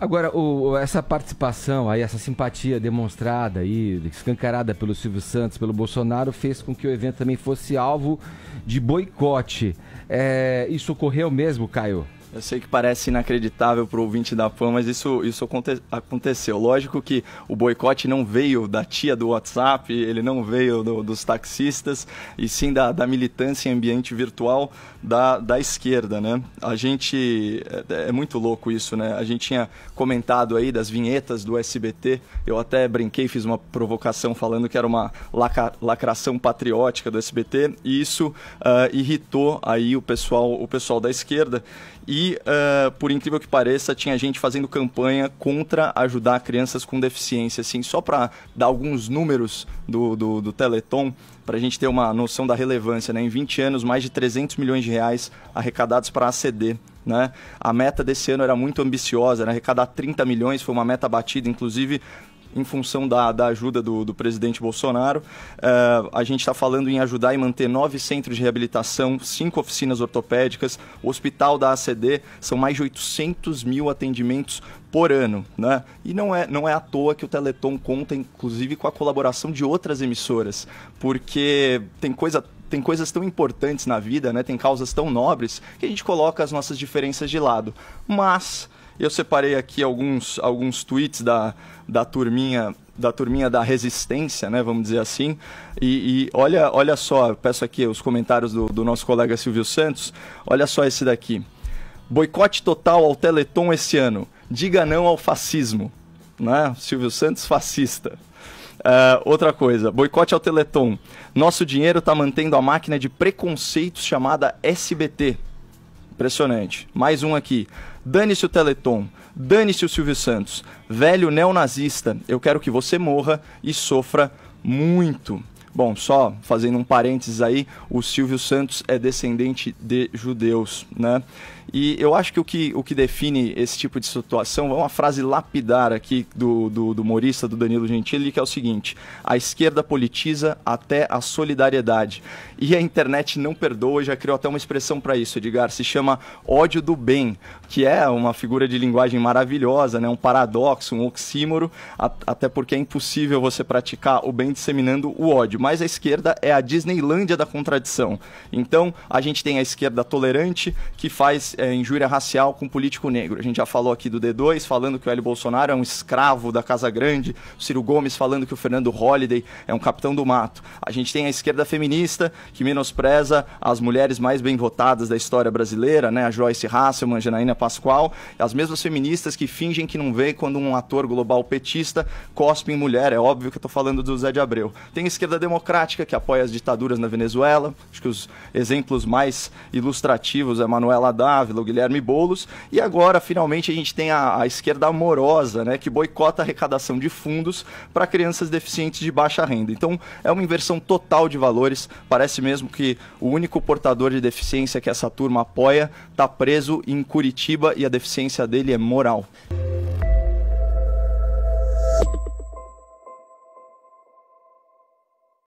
Agora, o, essa participação aí, essa simpatia demonstrada aí, escancarada pelo Silvio Santos, pelo Bolsonaro, fez com que o evento também fosse alvo de boicote. É, isso ocorreu mesmo, Caio? Eu sei que parece inacreditável para o ouvinte da fam mas isso, isso aconte aconteceu. Lógico que o boicote não veio da tia do WhatsApp, ele não veio do, dos taxistas, e sim da, da militância em ambiente virtual da, da esquerda, né? A gente... É, é muito louco isso, né? A gente tinha comentado aí das vinhetas do SBT, eu até brinquei, fiz uma provocação falando que era uma laca, lacração patriótica do SBT, e isso uh, irritou aí o pessoal, o pessoal da esquerda. E e, uh, por incrível que pareça, tinha gente fazendo campanha contra ajudar crianças com deficiência. Assim, só para dar alguns números do, do, do Teleton, para a gente ter uma noção da relevância. Né? Em 20 anos, mais de 300 milhões de reais arrecadados para a ACD. Né? A meta desse ano era muito ambiciosa, era arrecadar 30 milhões, foi uma meta batida, inclusive em função da, da ajuda do, do presidente Bolsonaro. Uh, a gente está falando em ajudar e manter nove centros de reabilitação, cinco oficinas ortopédicas, o hospital da ACD, são mais de 800 mil atendimentos por ano, né? E não é, não é à toa que o Teleton conta, inclusive, com a colaboração de outras emissoras, porque tem coisa tem coisas tão importantes na vida, né? Tem causas tão nobres que a gente coloca as nossas diferenças de lado. Mas eu separei aqui alguns, alguns tweets da, da turminha da turminha da resistência, né, vamos dizer assim. E, e olha, olha só, peço aqui os comentários do, do nosso colega Silvio Santos. Olha só esse daqui. Boicote total ao Teleton esse ano. Diga não ao fascismo. Né? Silvio Santos, fascista. Uh, outra coisa, boicote ao Teleton. Nosso dinheiro está mantendo a máquina de preconceitos chamada SBT. Impressionante. Mais um aqui. Dane-se o Teleton, dane-se o Silvio Santos. Velho neonazista, eu quero que você morra e sofra muito. Bom, só fazendo um parênteses aí, o Silvio Santos é descendente de judeus, né? E eu acho que o que, o que define esse tipo de situação é uma frase lapidar aqui do, do, do humorista, do Danilo Gentili, que é o seguinte: a esquerda politiza até a solidariedade. E a internet não perdoa, já criou até uma expressão para isso, Edgar, se chama ódio do bem, que é uma figura de linguagem maravilhosa, né? um paradoxo, um oxímoro, até porque é impossível você praticar o bem disseminando o ódio mais à esquerda é a Disneylândia da contradição. Então, a gente tem a esquerda tolerante, que faz é, injúria racial com político negro. A gente já falou aqui do D2, falando que o Hélio Bolsonaro é um escravo da Casa Grande, o Ciro Gomes falando que o Fernando Holliday é um capitão do mato. A gente tem a esquerda feminista, que menospreza as mulheres mais bem votadas da história brasileira, né? a Joyce Hasselman, a Janaína Pascoal, as mesmas feministas que fingem que não vê quando um ator global petista cospe em mulher. É óbvio que eu estou falando do Zé de Abreu. Tem a esquerda democrática que apoia as ditaduras na Venezuela. Acho que os exemplos mais ilustrativos é Manuela Dávila, o Guilherme Boulos. E agora, finalmente, a gente tem a, a esquerda amorosa, né, que boicota a arrecadação de fundos para crianças deficientes de baixa renda. Então, é uma inversão total de valores. Parece mesmo que o único portador de deficiência que essa turma apoia está preso em Curitiba e a deficiência dele é moral.